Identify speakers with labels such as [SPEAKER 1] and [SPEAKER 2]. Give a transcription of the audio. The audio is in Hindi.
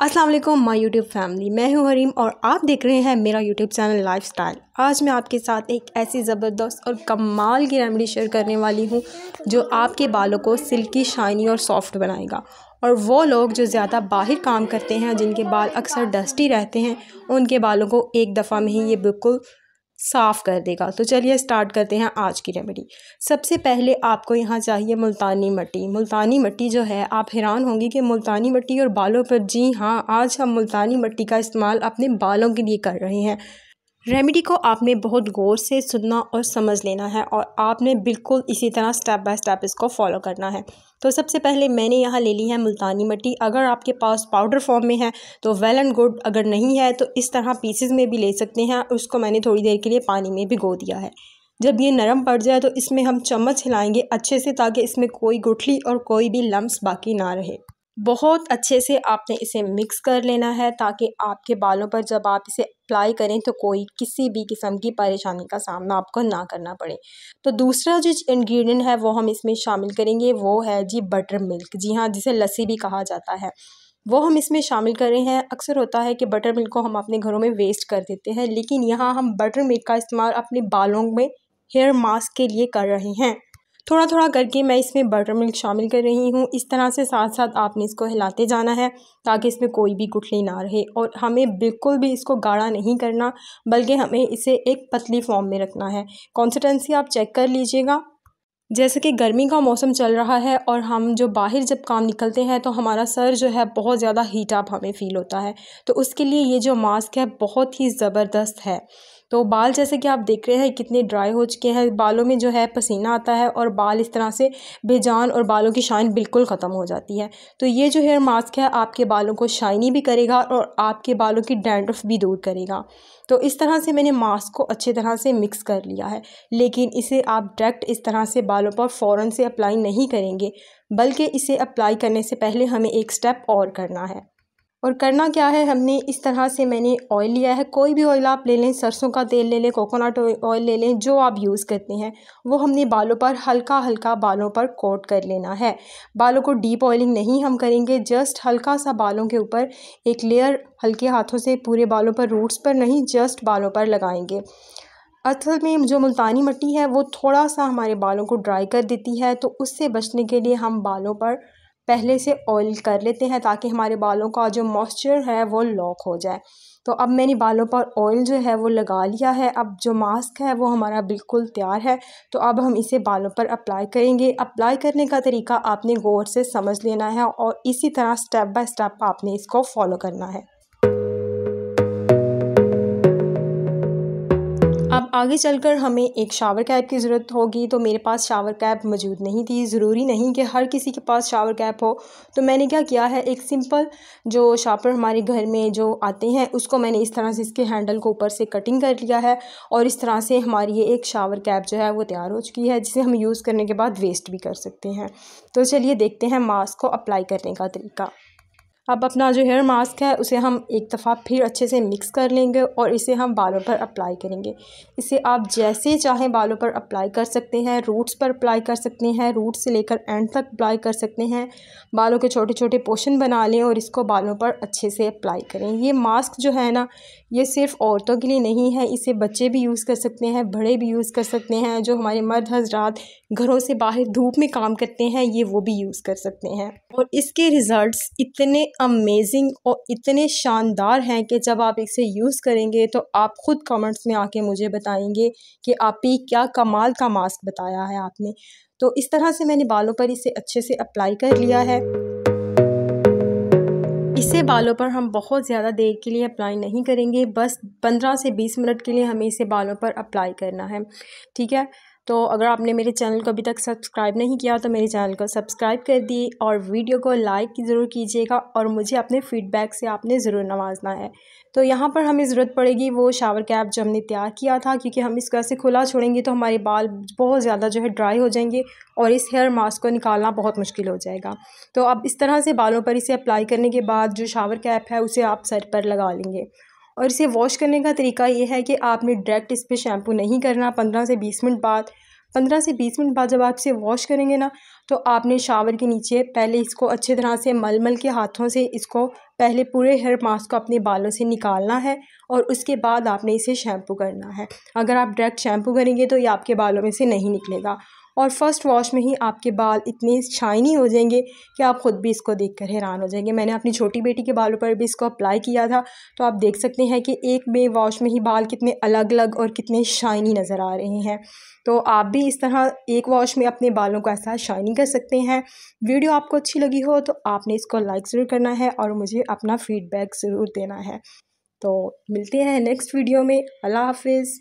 [SPEAKER 1] Aslam my YouTube YouTube family मैं हूं हरीम और आप देख रहे हैं मेरा यूट्यूब चैनल लाइफस्टाइल आज मैं आपके साथ एक ऐसी ज़बरदस्त और कमाल की रेमडी शेयर करने वाली हूं जो आपके बालों को सिल्की शाइनी और सॉफ्ट बनाएगा और वो लोग जो ज़्यादा बाहर काम करते हैं जिनके बाल अक्सर डस्टी रहते हैं उनके बालों को एक दफ़ा में ही ये बिल्कुल साफ़ कर देगा तो चलिए स्टार्ट करते हैं आज की रेमेडी सबसे पहले आपको यहाँ चाहिए मुल्तानी मट्टी मुल्तानी मट्टी जो है आप हैरान होंगी कि मुल्तानी मट्टी और बालों पर जी हाँ आज हम मुल्तानी मट्टी का इस्तेमाल अपने बालों के लिए कर रहे हैं रेमेडी को आपने बहुत गौर से सुनना और समझ लेना है और आपने बिल्कुल इसी तरह स्टेप बाय स्टेप इसको फॉलो करना है तो सबसे पहले मैंने यहाँ ले ली है मुल्तानी मिट्टी अगर आपके पास पाउडर फॉर्म में है तो वेल एंड गुड अगर नहीं है तो इस तरह पीसेस में भी ले सकते हैं उसको मैंने थोड़ी देर के लिए पानी में भिगो दिया है जब ये नरम पड़ जाए तो इसमें हम चम्मच हिलाएँगे अच्छे से ताकि इसमें कोई गुठली और कोई भी लम्ब बाकी ना रहे बहुत अच्छे से आपने इसे मिक्स कर लेना है ताकि आपके बालों पर जब आप इसे अप्लाई करें तो कोई किसी भी किस्म की परेशानी का सामना आपको ना करना पड़े तो दूसरा जो इंग्रेडिएंट है वो हम इसमें शामिल करेंगे वो है जी बटर मिल्क जी हाँ जिसे लस्सी भी कहा जाता है वो हम इसमें शामिल कर रहे हैं अक्सर होता है कि बटर मिल्क को हम अपने घरों में वेस्ट कर देते हैं लेकिन यहाँ हम बटर मिल्क का इस्तेमाल अपने बालों में हेयर मास्क के लिए कर रहे हैं थोड़ा थोड़ा करके मैं इसमें बटर मिल्क शामिल कर रही हूँ इस तरह से साथ साथ आपने इसको हिलाते जाना है ताकि इसमें कोई भी गुठली ना रहे और हमें बिल्कुल भी इसको गाढ़ा नहीं करना बल्कि हमें इसे एक पतली फॉर्म में रखना है कॉन्सिस्टेंसी आप चेक कर लीजिएगा जैसे कि गर्मी का मौसम चल रहा है और हम जो बाहर जब काम निकलते हैं तो हमारा सर जो है बहुत ज़्यादा हीट अप हमें फ़ील होता है तो उसके लिए ये जो मास्क है बहुत ही ज़बरदस्त है तो बाल जैसे कि आप देख रहे हैं कितने ड्राई हो चुके हैं बालों में जो है पसीना आता है और बाल इस तरह से बेजान और बालों की शाइन बिल्कुल ख़त्म हो जाती है तो ये जो हेयर मास्क है आपके बालों को शाइनी भी करेगा और आपके बालों की डैंड्रफ भी दूर करेगा तो इस तरह से मैंने मास्क को अच्छे तरह से मिक्स कर लिया है लेकिन इसे आप डायरेक्ट इस तरह से बाल बालों पर फ़ौर से अप्लाई नहीं करेंगे बल्कि इसे अप्लाई करने से पहले हमें एक स्टेप और करना है और करना क्या है हमने इस तरह से मैंने ऑयल लिया है कोई भी ऑयल आप ले लें सरसों का तेल ले लें कोकोनट ऑयल ले लें जो आप यूज़ करते हैं वो हमने बालों पर हल्का हल्का बालों पर कोट कर लेना है बालों को डीप ऑयलिंग नहीं हम करेंगे जस्ट हल्का सा बालों के ऊपर एक लेयर हल्के हाथों से पूरे बालों पर रूट्स पर नहीं जस्ट बालों पर लगाएंगे असल में जो मुल्तानी मिट्टी है वो थोड़ा सा हमारे बालों को ड्राई कर देती है तो उससे बचने के लिए हम बालों पर पहले से ऑयल कर लेते हैं ताकि हमारे बालों का जो मॉइस्चर है वो लॉक हो जाए तो अब मैंने बालों पर ऑयल जो है वो लगा लिया है अब जो मास्क है वो हमारा बिल्कुल तैयार है तो अब हम इसे बालों पर अप्लाई करेंगे अप्लाई करने का तरीका आपने गौर से समझ लेना है और इसी तरह स्टेप बाय स्टेप आपने इसको फॉलो करना है आगे चलकर हमें एक शावर कैप की ज़रूरत होगी तो मेरे पास शावर कैप मौजूद नहीं थी ज़रूरी नहीं कि हर किसी के पास शावर कैप हो तो मैंने क्या किया है एक सिंपल जो शापर हमारे घर में जो आते हैं उसको मैंने इस तरह से इसके हैंडल को ऊपर से कटिंग कर लिया है और इस तरह से हमारी ये एक शावर कैप जो है वो तैयार हो चुकी है जिसे हम यूज़ करने के बाद वेस्ट भी कर सकते हैं तो चलिए देखते हैं मास्क को अप्लाई करने का तरीका अब अपना जो हेयर मास्क है उसे हम एक दफ़ा फिर अच्छे से मिक्स कर लेंगे और इसे हम बालों पर अप्लाई करेंगे इसे आप जैसे चाहें बालों पर अप्लाई कर सकते हैं रूट्स पर अप्लाई कर सकते हैं रूट से लेकर एंड तक अप्लाई कर सकते हैं बालों के छोटे छोटे पोशन बना लें और इसको बालों पर अच्छे से अप्लाई करें ये मास्क जो है ना ये सिर्फ औरतों के लिए नहीं है इसे बच्चे भी यूज़ कर सकते हैं बड़े भी यूज़ कर सकते हैं जो हमारे मर्द हजरात घरों से बाहर धूप में काम करते हैं ये वो भी यूज़ कर सकते हैं और इसके रिज़ल्ट इतने अमेजिंग और इतने शानदार हैं कि जब आप इसे यूज़ करेंगे तो आप ख़ुद कमेंट्स में आके मुझे बताएंगे कि आप ही क्या कमाल का मास्क बताया है आपने तो इस तरह से मैंने बालों पर इसे अच्छे से अप्लाई कर लिया है इसे बालों पर हम बहुत ज़्यादा देर के लिए अप्लाई नहीं करेंगे बस 15 से 20 मिनट के लिए हमें इसे बालों पर अप्लाई करना है ठीक है तो अगर आपने मेरे चैनल को अभी तक सब्सक्राइब नहीं किया तो मेरे चैनल को सब्सक्राइब कर दिए और वीडियो को लाइक ज़रूर कीजिएगा और मुझे अपने फीडबैक से आपने ज़रूर नवाजना है तो यहाँ पर हमें ज़रूरत पड़ेगी वो शावर कैप जो हमने तैयार किया था क्योंकि हम इसको ऐसे खुला छोड़ेंगे तो हमारे बाल बहुत ज़्यादा जो है ड्राई हो जाएंगे और इस हेयर मास्क को निकालना बहुत मुश्किल हो जाएगा तो अब इस तरह से बालों पर इसे अप्लाई करने के बाद जो शावर कैप है उसे आप सर पर लगा लेंगे और इसे वॉश करने का तरीका ये है कि आपने डायरेक्ट इस पर शैम्पू नहीं करना पंद्रह से बीस मिनट बाद पंद्रह से बीस मिनट बाद जब आप इसे वॉश करेंगे ना तो आपने शावर के नीचे पहले इसको अच्छे तरह से मलमल के हाथों से इसको पहले पूरे हेयर मास्क को अपने बालों से निकालना है और उसके बाद आपने इसे शैम्पू करना है अगर आप डायरेक्ट शैम्पू करेंगे तो ये आपके बालों में से नहीं निकलेगा और फर्स्ट वॉश में ही आपके बाल इतने शाइनी हो जाएंगे कि आप ख़ुद भी इसको देख कर हैरान हो जाएंगे मैंने अपनी छोटी बेटी के बालों पर भी इसको अप्लाई किया था तो आप देख सकते हैं कि एक में वॉश में ही बाल कितने अलग अलग और कितने शाइनी नज़र आ रहे हैं तो आप भी इस तरह एक वॉश में अपने बालों को ऐसा शाइनी कर सकते हैं वीडियो आपको अच्छी लगी हो तो आपने इसको लाइक ज़रूर करना है और मुझे अपना फ़ीडबैक ज़रूर देना है तो मिलते हैं नेक्स्ट वीडियो में अल्लाह हाफिज़